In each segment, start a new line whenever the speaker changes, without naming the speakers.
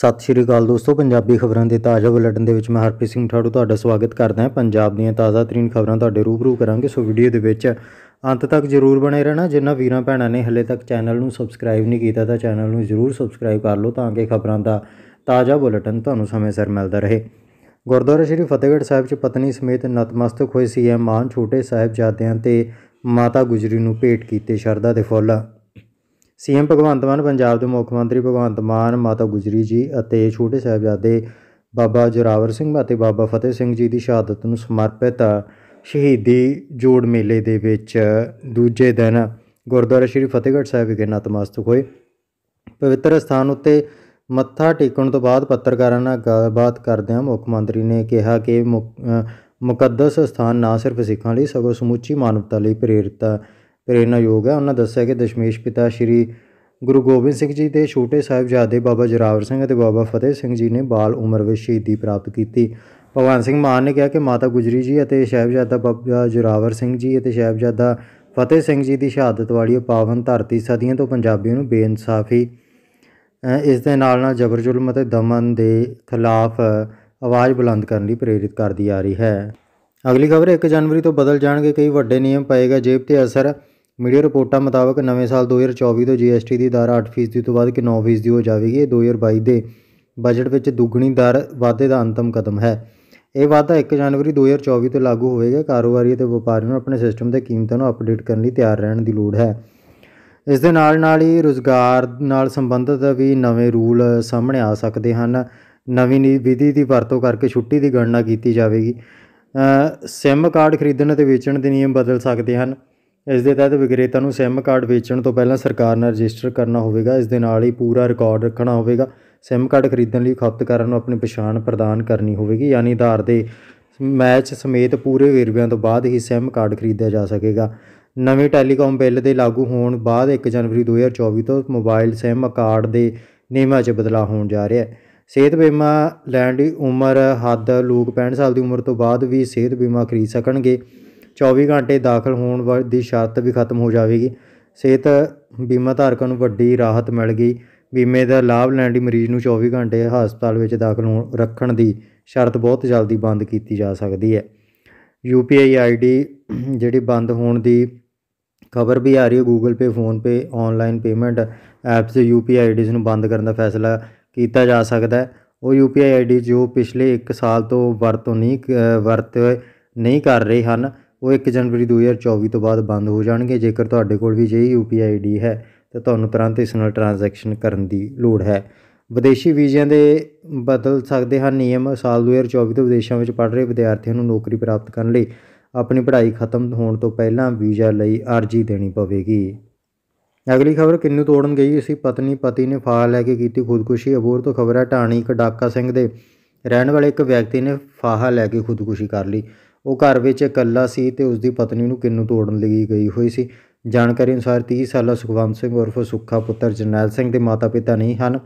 ਸਤਿ ਸ਼੍ਰੀ ਅਕਾਲ ਦੋਸਤੋ ਪੰਜਾਬੀ ਖਬਰਾਂ ਦੇ ਤਾਜ਼ਾ ਬੁਲੇਟਿਨ ਦੇ ਵਿੱਚ ਮੈਂ ਹਰਪ੍ਰੀਤ ਸਿੰਘ ਠਾੜੂ ਤੁਹਾਡਾ ਸਵਾਗਤ ਕਰਦਾ ਹਾਂ ਪੰਜਾਬ ਦੀਆਂ ਤਾਜ਼ਾ ਤਰੀਨ ਖਬਰਾਂ ਤੁਹਾਡੇ ਰੂਬਰੂ ਕਰਾਂਗੇ ਸੋ ਵੀਡੀਓ ਦੇ ਵਿੱਚ ਅੰਤ ਤੱਕ ਜਰੂਰ ਬਣੇ ਰਹਿਣਾ ਜਿਨ੍ਹਾਂ ਵੀਰਾਂ ਭੈਣਾਂ ਨੇ ਹਲੇ ਤੱਕ ਚੈਨਲ ਨੂੰ ਸਬਸਕ੍ਰਾਈਬ ਨਹੀਂ ਕੀਤਾ ਤਾਂ ਚੈਨਲ ਨੂੰ ਜਰੂਰ ਸਬਸਕ੍ਰਾਈਬ ਕਰ ਲਓ ਤਾਂ ਕਿ ਖਬਰਾਂ ਦਾ ਤਾਜ਼ਾ ਬੁਲੇਟਿਨ ਤੁਹਾਨੂੰ ਸਮੇਂ ਸਿਰ ਮਿਲਦਾ ਰਹੇ ਗੁਰਦੁਆਰਾ ਸ਼੍ਰੀ ਫਤਿਹਗੜ੍ਹ ਸਾਹਿਬ 'ਚ ਪਤਨੀ ਸਮੇਤ ਨਤਮਸਤਕ ਹੋਏ ਸੀਐਮ ਮਾਨ ਛੋਟੇ ਸਾਹਿਬ ਜਾਦਿਆਂ ਤੇ ਮਾਤਾ ਗੁਜਰੀ ਨੂੰ ਭੇਟ ਕੀਤੇ ਸ਼ਰਧਾ ਦੇ ਫੁੱਲ ਸੀਐਮ ਭਗਵੰਤ ਮਾਨ ਪੰਜਾਬ ਦੇ ਮੁੱਖ ਮੰਤਰੀ ਭਗਵੰਤ ਮਾਨ ਮਾਤਾ ਗੁਜਰੀ ਜੀ ਅਤੇ ਛੋਟੇ ਸਾਹਿਬਜ਼ਾਦੇ ਬਾਬਾ ਜਰਾਵਰ ਸਿੰਘ ਅਤੇ ਬਾਬਾ ਫਤਿਹ ਸਿੰਘ ਜੀ ਦੀ ਸ਼ਹਾਦਤ ਨੂੰ ਸਮਰਪਿਤ ਸ਼ਹੀਦੀ ਜੋੜ ਮੇਲੇ ਦੇ ਵਿੱਚ ਦੂਜੇ ਦਿਨ ਗੁਰਦੁਆਰਾ ਸ਼੍ਰੀ ਫਤਿਹਗੜ੍ਹ ਸਾਹਿਬ ਵਿਖੇ ਨਤਮਸਤਕ ਹੋਏ ਪਵਿੱਤਰ ਸਥਾਨ ਉੱਤੇ ਮੱਥਾ ਟੇਕਣ ਤੋਂ ਬਾਅਦ ਪੱਤਰਕਾਰਾਂ ਨਾਲ ਗੱਲਬਾਤ ਕਰਦਿਆਂ ਮੁੱਖ ਮੰਤਰੀ ਨੇ ਕਿਹਾ ਕਿ ਮੁਕੱਦਸ ਸਥਾਨ ਨਾ ਸਿਰਫ ਸਿੱਖਾਂ ਲਈ ਸਗੋਂ ਸਮੁੱਚੀ ਮਾਨਵਤਾ ਲਈ ਪ੍ਰੇਰਿਤ ਪ੍ਰੇਰਨਾਯੋਗ ਹੈ ਉਹਨਾਂ ਦੱਸਿਆ ਕਿ ਦਸ਼ਮੇਸ਼ ਪਿਤਾ ਸ਼੍ਰੀ ਗੁਰੂ ਗੋਬਿੰਦ ਸਿੰਘ ਜੀ ਦੇ ਛੋਟੇ ਸਾਹਿਬਜ਼ਾਦੇ ਬਾਬਾ ਜਰਾਵਰ ਸਿੰਘ ਅਤੇ ਬਾਬਾ ਫਤਿਹ ਸਿੰਘ ਜੀ ਨੇ ਬਾਲ ਉਮਰ ਵਿੱਚ ਸ਼ਹੀਦੀ ਪ੍ਰਾਪਤ ਕੀਤੀ ਭਗਵਾਨ ਸਿੰਘ ਮਾਨ ਨੇ ਕਿਹਾ ਕਿ ਮਾਤਾ ਗੁਜਰੀ ਜੀ ਅਤੇ ਸਾਹਿਬਜ਼ਾਦਾ ਬਾਬਾ ਜਰਾਵਰ ਸਿੰਘ ਜੀ ਅਤੇ ਸਾਹਿਬਜ਼ਾਦਾ ਫਤਿਹ ਸਿੰਘ ਜੀ ਦੀ ਸ਼ਹਾਦਤ ਵਾਲੀ ਪਾਵਨ ਧਰਤੀ ਸਦੀਆਂ ਤੋਂ ਪੰਜਾਬੀਆਂ ਨੂੰ ਬੇਇਨਸਾਫੀ ਇਸ ਦੇ ਨਾਲ ਨਾਲ ਜ਼ਬਰ ਜ਼ੁਲਮ ਅਤੇ ਦਮਨ ਦੇ ਖਿਲਾਫ ਆਵਾਜ਼ ਬੁਲੰਦ ਕਰਨ ਲਈ ਪ੍ਰੇਰਿਤ ਕਰਦੀ ਆ ਰਹੀ ਹੈ ਅਗਲੀ ਖਬਰ 1 ਜਨਵਰੀ ਤੋਂ ਬਦਲ ਜਾਣਗੇ ਕਈ ਵੱਡੇ ਨਿਯਮ ਪਏਗਾ ਜੇਬ ਤੇ ਅਸਰ ਮੀਡੀਆ ਰਿਪੋਰਟਾਂ ਮੁਤਾਬਕ ਨਵੇਂ ਸਾਲ 2024 ਤੋਂ ਜੀਐਸਟੀ ਦੀ ਦਰ 8% ਤੋਂ ਵੱਧ ਕੇ 9% ਹੋ ਜਾਵੇਗੀ ਇਹ 2022 ਦੇ ਬਜਟ ਵਿੱਚ ਦੁੱਗਣੀ ਦਰ ਵਾਧੇ ਦਾ ਅੰਤਮ ਕਦਮ ਹੈ ਇਹ ਵਾਧਾ 1 ਜਨਵਰੀ 2024 ਤੋਂ ਲਾਗੂ ਹੋਵੇਗਾ ਕਾਰੋਬਾਰੀ ਅਤੇ ਵਪਾਰੀਆਂ ਨੂੰ ਆਪਣੇ ਸਿਸਟਮ ਦੇ ਕੀਮਤਾਂ ਨੂੰ ਅਪਡੇਟ ਕਰਨ ਲਈ ਤਿਆਰ ਰਹਿਣ ਦੀ ਲੋੜ ਹੈ ਇਸ ਦੇ ਨਾਲ ਨਾਲ ਹੀ ਰੋਜ਼ਗਾਰ ਨਾਲ ਸੰਬੰਧਿਤ ਵੀ ਨਵੇਂ ਰੂਲ ਸਾਹਮਣੇ ਆ ਸਕਦੇ ਹਨ ਨਵੀਂ ਵਿਧੀ ਦੀ ਵਰਤੋਂ ਕਰਕੇ ਛੁੱਟੀ ਦੀ ਗਣਨਾ ਕੀਤੀ ਜਾਵੇਗੀ ਸਿਮ ਕਾਰਡ ਖਰੀਦਣ ਅਤੇ ਵੇਚਣ ਦੇ ਨਿਯਮ ਬਦਲ ਸਕਦੇ ਹਨ ਇਸ ਦੇ ਤਹਿਤ ਵਿਕਰੇਤਾ ਨੂੰ ਸਿਮ ਕਾਰਡ ਵੇਚਣ ਤੋਂ ਪਹਿਲਾਂ ਸਰਕਾਰ ਨਾਲ ਰਜਿਸਟਰ ਕਰਨਾ ਹੋਵੇਗਾ ਇਸ ਦੇ ਨਾਲ ਹੀ ਪੂਰਾ ਰਿਕਾਰਡ ਰੱਖਣਾ ਹੋਵੇਗਾ ਸਿਮ ਕਾਰਡ ਖਰੀਦਣ ਲਈ ਖਪਤਕਾਰਾਂ ਨੂੰ ਆਪਣੀ ਪਛਾਣ ਪ੍ਰਦਾਨ ਕਰਨੀ ਹੋਵੇਗੀ ਯਾਨੀ ਆਧਾਰ ਦੇ ਮੈਚ ਸਮੇਤ ਪੂਰੇ ਵੇਰਵਿਆਂ ਤੋਂ ਬਾਅਦ ਹੀ ਸਿਮ ਕਾਰਡ ਖਰੀਦਿਆ ਜਾ ਸਕੇਗਾ ਨਵੇਂ ਟੈਲੀਕਾਮ ਬਿੱਲ ਦੇ ਲਾਗੂ ਹੋਣ ਬਾਅਦ 1 ਜਨਵਰੀ 2024 ਤੋਂ ਮੋਬਾਈਲ ਸਿਮ ਕਾਰਡ ਦੇ ਨਿਯਮਾਂ 'ਚ ਬਦਲਾਅ ਹੋਣ ਜਾ ਰਿਹਾ ਹੈ ਸਿਹਤ ਬੀਮਾ ਲੈਣ ਦੀ ਉਮਰ ਹੱਦ ਲੋਕ 65 ਸਾਲ ਦੀ ਉਮਰ ਤੋਂ ਬਾਅਦ ਵੀ ਸਿਹਤ ਬੀਮਾ ਖਰੀਦ ਸਕਣਗੇ 24 ਘੰਟੇ ਦਾਖਲ ਹੋਣ ਦੀ ਸ਼ਰਤ ਵੀ ਖਤਮ ਹੋ ਜਾਵੇਗੀ ਸਿਹਤ ਬੀਮਾ ਧਾਰਕਾਂ ਨੂੰ ਵੱਡੀ ਰਾਹਤ ਮਿਲ ਗਈ ਬੀਮੇ ਦਾ ਲਾਭ ਲੈਣ ਦੀ ਮਰੀਜ਼ ਨੂੰ 24 ਘੰਟੇ ਹਸਪਤਾਲ ਵਿੱਚ ਦਾਖਲ ਹੋਣ ਰੱਖਣ ਦੀ ਸ਼ਰਤ ਬਹੁਤ ਜਲਦੀ ਬੰਦ ਕੀਤੀ ਜਾ ਸਕਦੀ ਹੈ ਯੂਪੀਆਈ ਆਈਡੀ ਜਿਹੜੀ ਬੰਦ ਹੋਣ ਦੀ ਖਬਰ ਵੀ ਆ ਰਹੀ ਹੈ Google Pay phone Pay online payment apps UPI IDs ਨੂੰ ਬੰਦ ਕਰਨ ਦਾ ਫੈਸਲਾ ਕੀਤਾ ਜਾ ਸਕਦਾ ਹੈ ਉਹ ਯੂਪੀਆਈ ਆਈਡੀ ਜੋ ਪਿਛਲੇ 1 ਸਾਲ ਤੋਂ ਵਰਤੋਂ ਨਹੀਂ ਵਰਤ ਨਹੀਂ ਕਰ ਰਹੇ ਹਨ ਉਹ 1 ਜਨਵਰੀ 2024 ਤੋਂ ਬਾਅਦ ਬੰਦ ਹੋ ਜਾਣਗੇ ਜੇਕਰ ਤੁਹਾਡੇ ਕੋਲ ਵੀ ਜੇ UPI ID ਹੈ ਤਾਂ ਤੁਹਾਨੂੰ ਤੁਰੰਤ ਇਸ ਨਾਲ ਟ੍ਰਾਂਜੈਕਸ਼ਨ ਕਰਨ ਦੀ ਲੋੜ ਹੈ ਵਿਦੇਸ਼ੀ ਵੀਜ਼ਿਆਂ ਦੇ ਬਦਲ ਸਕਦੇ ਹਨ ਨਿਯਮ ਸਾਲ 2024 ਤੋਂ ਵਿਦੇਸ਼ਾਂ ਵਿੱਚ ਪੜ੍ਹ ਰਹੇ ਵਿਦਿਆਰਥੀਆਂ ਨੂੰ ਨੌਕਰੀ ਪ੍ਰਾਪਤ ਕਰਨ ਲਈ ਆਪਣੀ ਪੜ੍ਹਾਈ ਖਤਮ ਹੋਣ ਤੋਂ ਪਹਿਲਾਂ ਵੀਜ਼ਾ ਲਈ ਅਰਜ਼ੀ ਦੇਣੀ ਪਵੇਗੀ ਅਗਲੀ ਖਬਰ ਕਿੰਨੂ ਤੋੜਨ ਗਈ ਸੀ ਪਤਨੀ ਪਤੀ ਨੇ ਫਾਹ ਲੈ ਕੇ ਕੀਤੀ ਖੁਦਕੁਸ਼ੀ ਅਬੋਰ ਤੋਂ ਖਬਰ ਹੈ ਢਾਣੀ ਕਡਾਕਾ ਸਿੰਘ ਦੇ ਰਹਿਣ ਵਾਲੇ ਇੱਕ ਵਿਅਕਤੀ ਨੇ ਫਾਹਾ ਲੈ ਕੇ ਖੁਦਕੁਸ਼ੀ ਕਰ ਲਈ ਉਹ ਘਰ ਵਿੱਚ ਇਕੱਲਾ ਸੀ ਤੇ ਉਸ ਦੀ ਪਤਨੀ ਨੂੰ ਕਿੰਨੂ ਤੋੜਨ ਲਈ ਗਈ ਹੋਈ ਸੀ ਜਾਣਕਾਰੀ ਅਨੁਸਾਰ 30 ਸਾਲਾ ਸੁਖਵੰਤ ਸਿੰਘ ਉਰਫ ਸੁੱਖਾ ਪੁੱਤਰ ਜਰਨੈਲ ਸਿੰਘ ਦੇ ਮਾਤਾ-ਪਿਤਾ ਨਹੀਂ ਹਨ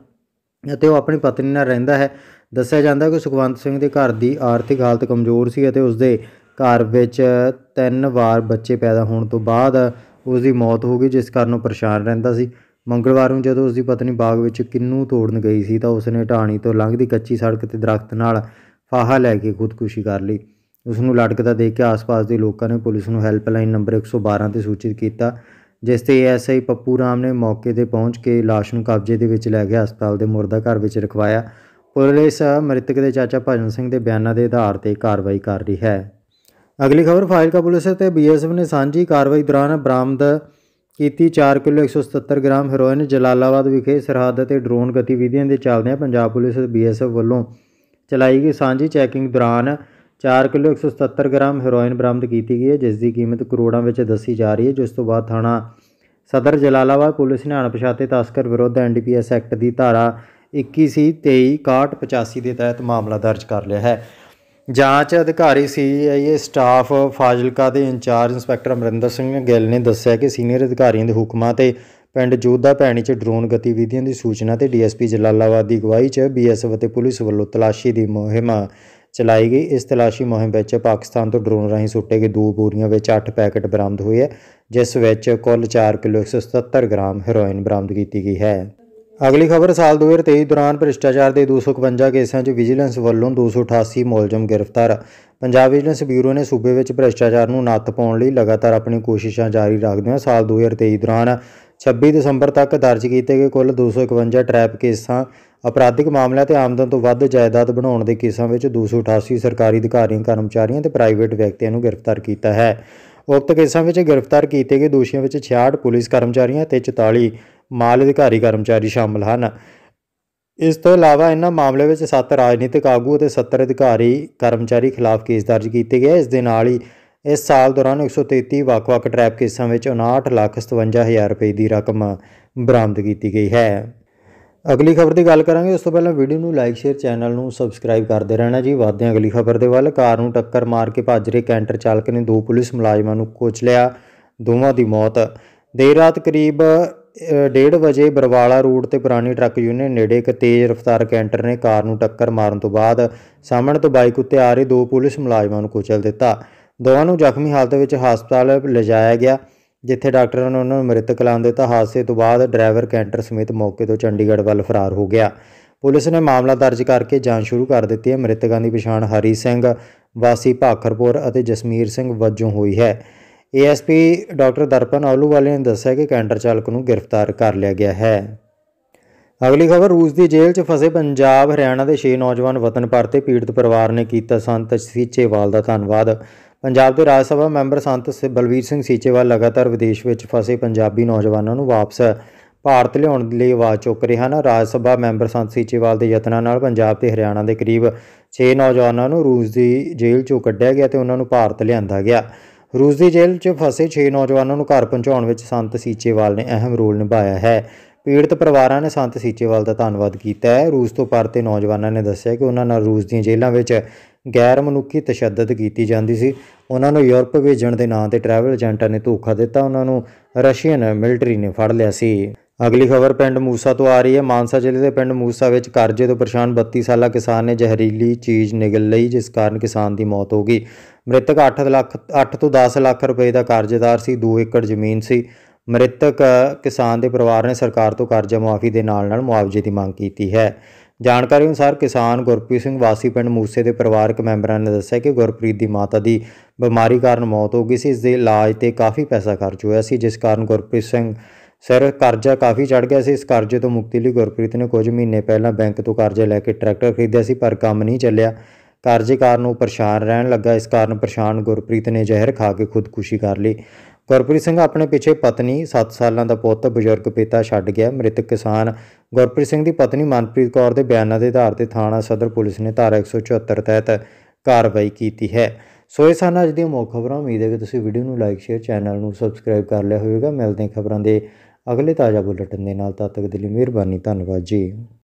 ਅਤੇ ਉਹ ਆਪਣੀ ਪਤਨੀ ਨਾਲ ਰਹਿੰਦਾ ਹੈ ਦੱਸਿਆ ਜਾਂਦਾ ਕਿ ਸੁਖਵੰਤ ਸਿੰਘ ਦੇ ਘਰ ਦੀ ਆਰਥਿਕ ਹਾਲਤ ਕਮਜ਼ੋਰ ਸੀ ਅਤੇ ਉਸ ਦੇ ਘਰ ਵਿੱਚ ਤਿੰਨ ਵਾਰ ਬੱਚੇ ਪੈਦਾ ਹੋਣ ਤੋਂ ਬਾਅਦ ਉਸ ਦੀ ਮੌਤ ਹੋ ਗਈ ਜਿਸ ਕਾਰਨ ਉਹ ਪਰੇਸ਼ਾਨ ਰਹਿੰਦਾ ਸੀ ਮੰਗਲਵਾਰ ਨੂੰ ਜਦੋਂ ਉਸ ਦੀ ਪਤਨੀ ਬਾਗ ਵਿੱਚ ਕਿੰਨੂ ਤੋੜਨ ਗਈ ਸੀ ਤਾਂ ਉਸ ਨੇ ਢਾਣੀ ਤੋਂ ਲੰਘਦੀ ਕੱਚੀ ਸੜਕ ਤੇ ਦਰਖਤ ਨਾਲ ਫਾਹਾ ਲੈ ਕੇ ਖੁਦਕੁਸ਼ੀ ਕਰ ਲਈ ਉਸ ਨੂੰ ਲਟਕਦਾ ਦੇਖ ਕੇ ਆਸ-ਪਾਸ ਦੇ ਲੋਕਾਂ ਨੇ ਪੁਲਿਸ ਨੂੰ ਹੈਲਪਲਾਈਨ ਨੰਬਰ 112 ਤੇ ਸੂਚਿਤ ਕੀਤਾ ਜਿਸ ਤੇ ਐਸਆਈ ਪੱਪੂ ਰਾਮ ਨੇ ਮੌਕੇ ਤੇ ਪਹੁੰਚ ਕੇ ਲਾਸ਼ ਨੂੰ ਕਬਜ਼ੇ ਦੇ ਵਿੱਚ ਲੈ ਗਿਆ ਹਸਪਤਾਲ ਦੇ ਮੁਰਦਾ ਘਰ ਵਿੱਚ ਰਖਵਾਇਆ ਪੁਲਿਸ ਮ੍ਰਿਤਕ ਦੇ ਚਾਚਾ ਭਜਨ ਸਿੰਘ ਦੇ ਬਿਆਨਾਂ ਦੇ ਆਧਾਰ ਤੇ ਕਾਰਵਾਈ ਕਰ ਰਹੀ ਹੈ ਅਗਲੀ ਖਬਰ ਫਾਜ਼ਿਲਕਾ ਪੁਲਿਸ ਤੇ ਬੀਐਸਐਫ ਨੇ ਸਾਂਝੀ ਕਾਰਵਾਈ ਦੌਰਾਨ ਬਰਾਮਦ ਕੀਤੀ 4 ਕਿਲੋ 177 ਗ੍ਰਾਮ ਹੈਰੋਇਨ ਜਲਾਲਾਬਾਦ ਵਿਖੇ ਸਰਹੱਦ ਤੇ ਡਰੋਨ ਗਤੀਵਿਧੀਆਂ ਦੇ ਚੱਲਦਿਆਂ ਪੰਜਾਬ ਪੁਲਿਸ ਤੇ ਬੀਐਸਐਫ ਵੱਲੋਂ ਚਲਾਈ ਗਈ ਸਾਂਝੀ ਚੈਕਿੰਗ ਦੌਰਾਨ 4 ਕਿਲੋ 177 ਗ੍ਰਾਮ ਹੈਰੋਇਨ ਬਰਾਮਦ ਕੀਤੀ ਗਈ ਹੈ ਜਿਸ ਦੀ ਕੀਮਤ ਕਰੋੜਾਂ ਵਿੱਚ ਦੱਸੀ ਜਾ ਰਹੀ ਹੈ ਜਿਸ ਤੋਂ ਬਾਅਦ ਥਾਣਾ ਸਦਰ ਜਲਾਲਾਬਾਦ ਪੁਲਿਸ ਨੇ ਅਣਪਛਾਤੇ ਤਸਕਰ ਵਿਰੁੱਧ ਐਨਡੀਪੀਐਸ ਐਕਟ ਦੀ ਧਾਰਾ 21 ਸੀ 23 61 85 ਦੇ ਤਹਿਤ ਮਾਮਲਾ ਦਰਜ ਕਰ ਲਿਆ ਹੈ ਜਾਂਚ ਅਧਿਕਾਰੀ ਸੀਆਈਏ ਸਟਾਫ ਫਾਜ਼ਿਲਕਾ ਦੇ ਇੰਚਾਰਜ ਇੰਸਪੈਕਟਰ ਅਮਰਿੰਦਰ ਸਿੰਘ ਗਿੱਲ ਨੇ ਦੱਸਿਆ ਕਿ ਸੀਨੀਅਰ ਅਧਿਕਾਰੀਆਂ ਦੇ ਹੁਕਮਾਂ ਤੇ ਪਿੰਡ ਜੋਧਾ ਪੈਣੀ 'ਚ ਡਰੋਨ ਗਤੀਵਿਧੀਆਂ ਦੀ ਸੂਚਨਾ ਤੇ ਡੀਐਸਪੀ ਜਲਾਲਾਬਾਦ ਦੀ ਗਵਾਹੀ 'ਚ ਬੀਐਸਐਫ ਅਤੇ ਪੁਲਿਸ ਵੱਲੋਂ ਤਲਾਸ਼ੀ ਦੀ ਮੁਹਿੰਮ ਚਲਾਈ ਗਈ ਇਸ ਤਲਾਸ਼ੀ ਮੁਹਿੰਮ ਵਿੱਚ ਪਾਕਿਸਤਾਨ ਤੋਂ ਡਰੋਨ ਰਾਹੀਂ ਸੁੱਟੇ ਗਏ ਦੋ ਬੋਰੀਆਂ ਵਿੱਚ 8 ਪੈਕੇਟ ਬਰਾਮਦ ਹੋਏ ਹੈ ਜਿਸ ਵਿੱਚ ਕੁੱਲ 4 ਕਿਲੋ 177 ਗ੍ਰਾਮ ਹੈਰੋਇਨ ਬਰਾਮਦ ਕੀਤੀ ਗਈ ਹੈ ਅਗਲੀ ਖਬਰ ਸਾਲ 2023 ਦੌਰਾਨ ਭ੍ਰਿਸ਼ਟਾਚਾਰ ਦੇ 252 ਕੇਸਾਂ 'ਚ ਵਿਜੀਲੈਂਸ ਵੱਲੋਂ 288 ਮੁਲਜ਼ਮ ਗ੍ਰਿਫਤਾਰ ਪੰਜਾਬ ਵਿਜੀਲੈਂਸ ਬਿਊਰੋ ਨੇ ਸੂਬੇ ਵਿੱਚ ਭ੍ਰਿਸ਼ਟਾਚਾਰ ਨੂੰ ਨੱਥ ਪਾਉਣ ਲਈ ਲਗਾਤਾਰ ਆਪਣੀ ਕੋਸ਼ਿਸ਼ਾਂ ਜਾਰੀ ਰੱਖਦੇ ਰੱਖਦਿਆਂ ਸਾਲ 2023 ਦੌਰਾਨ 26 ਦਸੰਬਰ ਤੱਕ ਦਰਜ ਕੀਤੇ ਗਏ ਕੁੱਲ 251 ਟ੍ਰੈਪ ਕੇਸਾਂ ਅਪਰਾਧਿਕ ਮਾਮਲਿਆਂ ਤੇ ਆਮਦਨ ਤੋਂ ਵੱਧ ਜਾਇਦਾਦ ਬਣਾਉਣ ਦੇ ਕੇਸਾਂ ਵਿੱਚ 288 ਸਰਕਾਰੀ ਅਧਿਕਾਰੀਆਂ ਕਰਮਚਾਰੀਆਂ ਤੇ ਪ੍ਰਾਈਵੇਟ ਵਿਅਕਤੀਆਂ ਨੂੰ ਗ੍ਰਿਫਤਾਰ ਕੀਤਾ ਹੈ ਉਕਤ ਕੇਸਾਂ ਵਿੱਚ ਗ੍ਰਿਫਤਾਰ ਕੀਤੇ ਗਏ ਦੋਸ਼ੀਆਂ ਵਿੱਚ 66 ਪੁਲਿਸ ਕਰਮਚਾਰੀਆਂ ਤੇ 44 ਮਾਲ ਅਧਿਕਾਰੀ ਕਰਮਚਾਰੀ ਸ਼ਾਮਲ ਹਨ ਇਸ ਤੋਂ ਇਲਾਵਾ ਇਹਨਾਂ ਮਾਮਲੇ ਵਿੱਚ 7 ਰਾਜਨੀਤਿਕ ਆਗੂ ਅਤੇ 70 ਅਧਿਕਾਰੀ ਕਰਮਚਾਰੀ ਖਿਲਾਫ ਕੇਸ ਦਰਜ ਕੀਤੇ ਗਏ ਇਸ ਦੇ ਨਾਲ ਹੀ ਇਸ ਸਾਲ ਦੌਰਾਨ 133 ਵੱਖ-ਵੱਖ ਟ੍ਰੈਪ ਕੇਸਾਂ ਵਿੱਚ 59,57,000 ਰੁਪਏ ਦੀ ਰਕਮ ਬਰਾਮਦ ਕੀਤੀ ਗਈ ਹੈ ਅਗਲੀ ਖਬਰ ਦੀ ਗੱਲ ਕਰਾਂਗੇ ਉਸ ਤੋਂ ਪਹਿਲਾਂ ਵੀਡੀਓ ਨੂੰ ਲਾਈਕ ਸ਼ੇਅਰ ਚੈਨਲ ਨੂੰ ਸਬਸਕ੍ਰਾਈਬ ਕਰਦੇ ਰਹਿਣਾ ਜੀ ਵਾਧਿਆਂ ਅਗਲੀ ਖਬਰ ਦੇ ਵੱਲ ਕਾਰ ਨੂੰ ਟੱਕਰ ਮਾਰ ਕੇ ਭੱਜ ਰਹੇ ਕੈਂਟਰ ਚਾਲਕ ਨੇ ਦੋ ਪੁਲਿਸ ਮੁਲਾਜ਼ਮਾਂ ਨੂੰ ਕੁਚਲਿਆ ਦੋਵਾਂ ਦੀ ਮੌਤ ਦੇਰ ਰਾਤ ਕਰੀਬ 1:30 ਵਜੇ ਬਰਵਾਲਾ ਰੋਡ ਤੇ ਪੁਰਾਣੀ ਟਰੱਕ ਯੂਨੀਅਨ ਨੇੜੇ ਇੱਕ ਤੇਜ਼ ਰਫ਼ਤਾਰ ਕੈਂਟਰ ਨੇ ਕਾਰ ਨੂੰ ਟੱਕਰ ਮਾਰਨ ਤੋਂ ਬਾਅਦ ਸਾਹਮਣੇ ਤੋਂ ਬਾਈਕ ਉੱਤੇ ਆ ਰਹੇ ਦੋ ਪੁਲਿਸ ਮੁਲਾਜ਼ਮਾਂ ਨੂੰ ਕੁਚਲ ਦਿੱਤਾ ਦੋਵਾਂ ਨੂੰ ਜ਼ਖਮੀ ਹਾਲਤ ਵਿੱਚ ਹਸਪਤਾਲ ਲਿਜਾਇਆ ਗਿਆ ਜਿੱਥੇ ਡਾਕਟਰਾਂ ਨੇ ਉਹਨਾਂ ਨੂੰ ਮ੍ਰਿਤਕ ਦੇ ਤਾਂ ਹਾਦਸੇ ਤੋਂ ਬਾਅਦ ਡਰਾਈਵਰ ਕੈਂਟਰ ਸਮੇਤ ਮੌਕੇ ਤੋਂ ਚੰਡੀਗੜ੍ਹ ਵੱਲ ਫਰਾਰ ਹੋ ਗਿਆ ਪੁਲਿਸ ਨੇ ਮਾਮਲਾ ਦਰਜ ਕਰਕੇ ਜਾਂਚ ਸ਼ੁਰੂ ਕਰ ਦਿੱਤੀ ਹੈ ਮ੍ਰਿਤਕਾਂ ਦੀ ਪਛਾਣ ਹਰੀ ਸਿੰਘ ਵਾਸੀ ਭਾਖਰਪੁਰ ਅਤੇ ਜਸਮੀਰ ਸਿੰਘ ਵਜੋਂ ਹੋਈ ਹੈ ਏਐਸਪੀ ਡਾਕਟਰ ਦਰਪਨ ਵਾਲੇ ਨੇ ਦੱਸਿਆ ਕਿ ਕੈਂਟਰ ਚਾਲਕ ਨੂੰ ਗ੍ਰਿਫਤਾਰ ਕਰ ਲਿਆ ਗਿਆ ਹੈ ਅਗਲੀ ਖਬਰ ਰੂਸ ਦੀ ਜੇਲ੍ਹ 'ਚ ਫਸੇ ਪੰਜਾਬ ਹਰਿਆਣਾ ਦੇ 6 ਨੌਜਵਾਨ ਵਤਨ ਪਰਤੇ ਪੀੜਤ ਪਰਿਵਾਰ ਨੇ ਕੀਤਾ ਸੰਤ ਸੀਚੇਵਾਲ ਦਾ ਧੰਨਵਾਦ ਪੰਜਾਬ ਦੇ ਰਾਜ ਸਭਾ ਮੈਂਬਰ ਸੰਤ ਬਲਵੀਰ ਸਿੰਘ ਸੀਚੇਵਾਲ ਲਗਾਤਾਰ ਵਿਦੇਸ਼ ਵਿੱਚ ਫਸੇ ਪੰਜਾਬੀ ਨੌਜਵਾਨਾਂ ਨੂੰ ਵਾਪਸ ਭਾਰਤ ਲਿਆਉਣ ਲਈ ਆਵਾਜ਼ ਚੁੱਕ ਰਹੇ ਹਨ ਰਾਜ ਸਭਾ ਮੈਂਬਰ ਸੰਤ ਸੀਚੇਵਾਲ ਦੇ ਯਤਨਾਂ ਨਾਲ ਪੰਜਾਬ ਤੇ ਹਰਿਆਣਾ ਦੇ ਕਰੀਬ 6 ਨੌਜਵਾਨਾਂ ਨੂੰ ਰੂਸ ਦੀ ਜੇਲ੍ਹ ਚੋਂ ਕੱਢਿਆ ਗਿਆ ਤੇ ਉਹਨਾਂ ਨੂੰ ਭਾਰਤ ਲਿਆਂਦਾ ਗਿਆ ਰੂਸ ਦੀ ਜੇਲ੍ਹ 'ਚ ਫਸੇ 6 ਨੌਜਵਾਨਾਂ ਨੂੰ ਘਰ ਪਹੁੰਚਾਉਣ ਵਿੱਚ ਸੰਤ ਸੀਚੇਵਾਲ ਨੇ ਅਹਿਮ ਰੋਲ ਨਿਭਾਇਆ ਹੈ ਪੀੜਤ ਪਰਿਵਾਰਾਂ ਨੇ ਸੰਤ ਸੀਚੇਵਾਲ ਦਾ ਧੰਨਵਾਦ ਕੀਤਾ ਹੈ ਰੂਸ ਤੋਂ ਪਰਤੇ ਨੌਜਵਾਨਾਂ ਨੇ ਦੱਸਿਆ ਕਿ ਉਹਨਾਂ ਨਾਲ ਰੂਸ ਦੀਆਂ ਜੇਲ੍ਹਾਂ ਵਿੱਚ ਗੈਰ ਮਨੁੱਖੀ ਤਸ਼ੱਦਦ ਕੀਤੀ ਜਾਂਦੀ ਸੀ ਉਹਨਾਂ ਨੂੰ ਯੂਰਪ ਭੇਜਣ ਦੇ ਨਾਂ ਤੇ ਟਰੈਵਲ ਏਜੰਟਾਂ ਨੇ ਧੋਖਾ ਦਿੱਤਾ ਉਹਨਾਂ ਨੂੰ ਰਸ਼ੀਅਨ ਮਿਲਟਰੀ ਨੇ ਫੜ ਲਿਆ ਸੀ ਅਗਲੀ ਖਬਰ ਪਿੰਡ ਮੂਸਾ ਤੋਂ ਆ ਰਹੀ ਹੈ ਮਾਨਸਾ ਜ਼ਿਲ੍ਹੇ ਦੇ ਪਿੰਡ ਮੂਸਾ ਵਿੱਚ ਕਰਜ਼ੇ ਤੋਂ ਪਰੇਸ਼ਾਨ 32 ਸਾਲਾ ਕਿਸਾਨ ਨੇ ਜ਼ਹਿਰੀਲੀ ਚੀਜ਼ ਨਿਗਲ ਲਈ ਜਿਸ ਕਾਰਨ ਕਿਸਾਨ ਦੀ ਮੌਤ ਹੋ ਗਈ ਮ੍ਰਿਤਕ 8 ਲੱਖ 8 ਤੋਂ 10 ਲੱਖ ਰੁਪਏ ਦਾ ਕਰਜ਼ੇਦਾਰ ਸੀ 2 ਏਕੜ ਜ਼ਮੀਨ ਸੀ ਮ੍ਰਿਤਕ ਕਿਸਾਨ ਦੇ ਪਰਿਵਾਰ ਨੇ ਸਰਕਾਰ ਤੋਂ ਕਰਜ਼ਾ ਮੁਆਫੀ ਦੇ ਨਾਲ ਨਾਲ ਮੁਆਵਜ਼ੇ ਦੀ ਮੰਗ ਕੀਤੀ ਹੈ ਜਾਣਕਾਰੀ ਅਨੁਸਾਰ ਕਿਸਾਨ ਗੁਰਪ੍ਰੀਤ ਸਿੰਘ ਵਾਸੀ ਪਿੰਡ ਮੂਸੇ ਦੇ ਪਰਿਵਾਰਕ ਮੈਂਬਰਾਂ ਨੇ ਦੱਸਿਆ ਕਿ ਗੁਰਪ੍ਰੀਤ ਦੀ ਮਾਤਾ ਦੀ ਬਿਮਾਰੀ ਕਾਰਨ ਮੌਤ ਹੋ ਗਈ ਸੀ ਇਸ ਦੇ ਇਲਾਜ ਤੇ ਕਾਫੀ ਪੈਸਾ ਖਰਚ ਹੋਇਆ ਸੀ ਜਿਸ ਕਾਰਨ ਗੁਰਪ੍ਰੀਤ ਸਿੰਘ ਸਰ ਕਰਜ਼ਾ ਕਾਫੀ ਚੜ ਗਿਆ ਸੀ ਇਸ ਕਰਜ਼ੇ ਤੋਂ ਮੁਕਤੀ ਲਈ ਗੁਰਪ੍ਰੀਤ ਨੇ ਕੁਝ ਮਹੀਨੇ ਪਹਿਲਾਂ ਬੈਂਕ ਤੋਂ ਕਰਜ਼ਾ ਲੈ ਕੇ ਟਰੈਕਟਰ ਖਰੀਦਿਆ ਸੀ ਪਰ ਕੰਮ ਨਹੀਂ ਚੱਲਿਆ ਕਰਜ਼ੇ ਕਾਰਨ ਉਹ ਪਰੇਸ਼ਾਨ ਰਹਿਣ ਲੱਗਾ ਇਸ ਕਾਰਨ ਪਰੇਸ਼ਾਨ ਗੁਰਪ੍ਰੀਤ ਨੇ ਜ਼ਹਿਰ ਖਾ ਕੇ ਖੁਦਕੁਸ਼ੀ ਕਰ ਲਈ ਗੁਰਪ੍ਰੀਤ ਸਿੰਘ ਆਪਣੇ ਪਿੱਛੇ ਪਤਨੀ 7 ਸਾਲਾਂ ਦਾ ਪੁੱਤ ਬਜ਼ੁਰਗ ਪਿਤਾ ਛੱਡ ਗਿਆ ਮ੍ਰਿਤਕ ਕਿਸਾਨ ਗੁਰਪ੍ਰੀਤ ਸਿੰਘ ਦੀ ਪਤਨੀ ਮਨਪ੍ਰੀਤ ਕੌਰ ਦੇ ਬਿਆਨਾਂ ਦੇ ਆਧਾਰ ਤੇ ਥਾਣਾ ਸਦਰ ਪੁਲਿਸ ਨੇ ਧਾਰਾ 174 ਤਹਿਤ ਕਾਰਵਾਈ ਕੀਤੀ ਹੈ ਸੋ ਇਹ ਸਨ ਅੱਜ ਦੀਆਂ ਮੁੱਖ ਖਬਰਾਂ ਉਮੀਦ ਹੈ ਕਿ ਤੁਸੀਂ ਵੀਡੀਓ ਨੂੰ ਲਾਈਕ ਸ਼ੇਅਰ ਚੈਨਲ ਨੂੰ ਸਬਸਕ੍ਰਾਈਬ ਕਰ ਲਿਆ ਹੋਵੇਗਾ ਮਿਲਦੇ ਹਾਂ ਖਬਰਾਂ ਦੇ ਅਗਲੇ ਤਾਜ਼ਾ ਬੁਲੇਟਿਨ ਦੇ ਨਾਲ ਤਦ ਤੱਕ ਦੇ ਲਈ ਮਿਹਰਬਾਨੀ ਧੰਨਵਾਦ ਜੀ